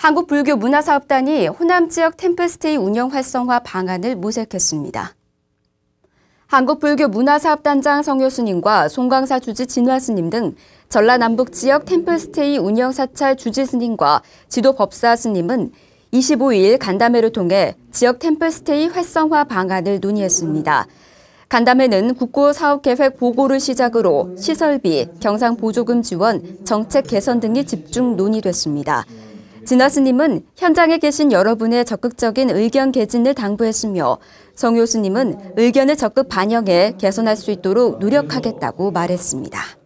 한국불교문화사업단이 호남 지역 템플스테이 운영 활성화 방안을 모색했습니다. 한국불교문화사업단장 성효스님과 송광사 주지 진화스님 등 전라남북 지역 템플스테이 운영사찰 주지스님과 지도법사스님은 25일 간담회를 통해 지역 템플스테이 활성화 방안을 논의했습니다. 간담회는 국고사업계획 보고를 시작으로 시설비, 경상보조금 지원, 정책 개선 등이 집중 논의됐습니다. 진화 스님은 현장에 계신 여러분의 적극적인 의견 개진을 당부했으며 정효 수님은 의견을 적극 반영해 개선할 수 있도록 노력하겠다고 말했습니다.